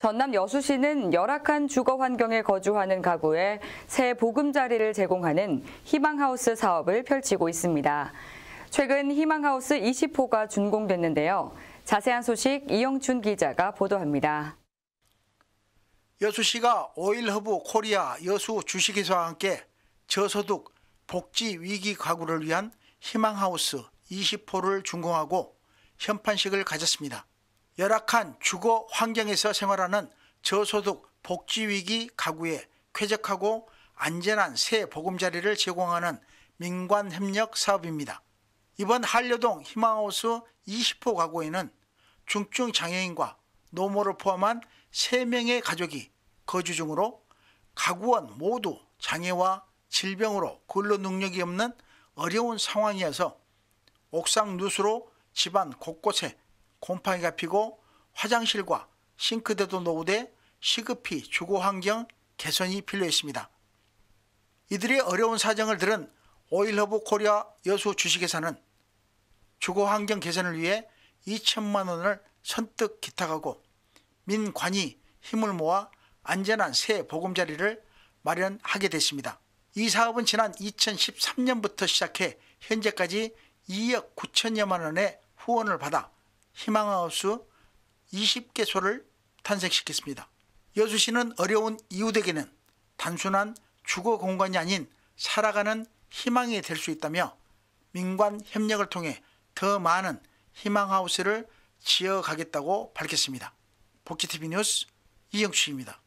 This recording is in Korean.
전남 여수시는 열악한 주거 환경에 거주하는 가구에 새 보금자리를 제공하는 희망하우스 사업을 펼치고 있습니다. 최근 희망하우스 20호가 준공됐는데요. 자세한 소식 이영춘 기자가 보도합니다. 여수시가 오일허브 코리아 여수 주식회사와 함께 저소득 복지 위기 가구를 위한 희망하우스 20호를 준공하고 현판식을 가졌습니다. 열악한 주거 환경에서 생활하는 저소득 복지위기 가구에 쾌적하고 안전한 새 보금자리를 제공하는 민관협력 사업입니다. 이번 한려동 희망하우스 20호 가구에는 중증장애인과 노모를 포함한 3명의 가족이 거주 중으로 가구원 모두 장애와 질병으로 근로 능력이 없는 어려운 상황이어서 옥상 누수로 집안 곳곳에 곰팡이가 피고 화장실과 싱크대도 노후돼 시급히 주거 환경 개선이 필요했습니다. 이들의 어려운 사정을 들은 오일허브 코리아 여수 주식회사는 주거 환경 개선을 위해 2천만 원을 선뜻 기탁하고 민관이 힘을 모아 안전한 새 보금자리를 마련하게 됐습니다. 이 사업은 지난 2013년부터 시작해 현재까지 2억 9천여만 원의 후원을 받아 희망하우스 20개소를 탄생시켰습니다. 여수시는 어려운 이웃에게는 단순한 주거 공간이 아닌 살아가는 희망이 될 수 있다며 민관 협력을 통해 더 많은 희망하우스를 지어가겠다고 밝혔습니다. 복지TV 뉴스 이영수입니다.